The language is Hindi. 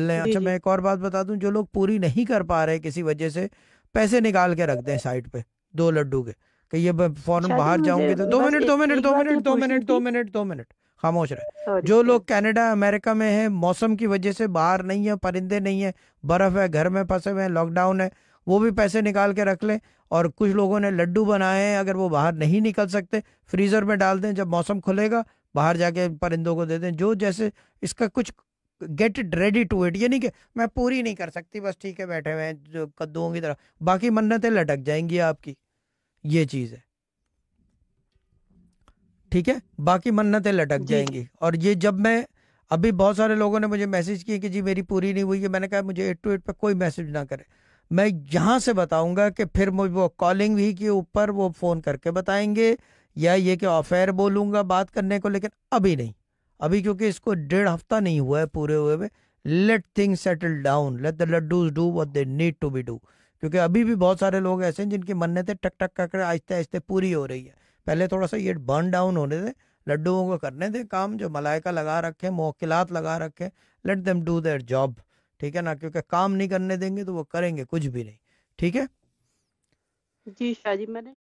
अच्छा मैं एक और बात बता दूं जो लोग पूरी नहीं कर पा रहे किसी वजह से पैसे निकाल के रख दें साइड पे दो लड्डू के कि ये फॉरन अच्छा, बाहर जाऊंगे तो दो मिनट दो मिनट दो मिनट दो मिनट दो मिनट दो मिनट खामोश रहे जो लोग कनाडा अमेरिका में हैं मौसम की वजह से बाहर नहीं है परिंदे नहीं है बर्फ है घर में फंसे हुए हैं लॉकडाउन है वो भी पैसे निकाल के रख लें और कुछ लोगों ने लड्डू बनाए हैं अगर वो बाहर नहीं निकल सकते फ्रीजर में डाल दें जब मौसम खुलेगा बाहर जाके परिंदों को दे दें जो जैसे इसका कुछ get it ready to it ये नहीं कि मैं पूरी नहीं कर सकती बस ठीक है बैठे हुए हैं जो कद्दूओं की तरह बाकी मन्नतें लटक जाएंगी आपकी ये चीज़ है ठीक है बाकी मन्नतें लटक जाएंगी और ये जब मैं अभी बहुत सारे लोगों ने मुझे मैसेज किए कि जी मेरी पूरी नहीं हुई है मैंने कहा मुझे एट टू एट पर कोई मैसेज ना करे मैं यहां से बताऊंगा कि फिर मुझे वो कॉलिंग भी के ऊपर वो फ़ोन करके बताएंगे या ये कि ऑफेयर बोलूंगा बात करने को लेकिन अभी नहीं अभी क्योंकि इसको डेढ़ हफ्ता नहीं हुआ है पूरे हुए में let thing settle down let the लड्डूज do what they need to be do क्योंकि अभी भी बहुत सारे लोग ऐसे हैं जिनकी थे टक टक कर आहिस्ते आहिस्ते पूरी हो रही है पहले थोड़ा सा ये बर्न डाउन होने थे लड्डुओं को करने थे काम जो मलाइका लगा रखे मोकिलात लगा रखे let them do their job ठीक है ना क्योंकि काम नहीं करने देंगे तो वो करेंगे कुछ भी नहीं ठीक है जी शाह जी मैंने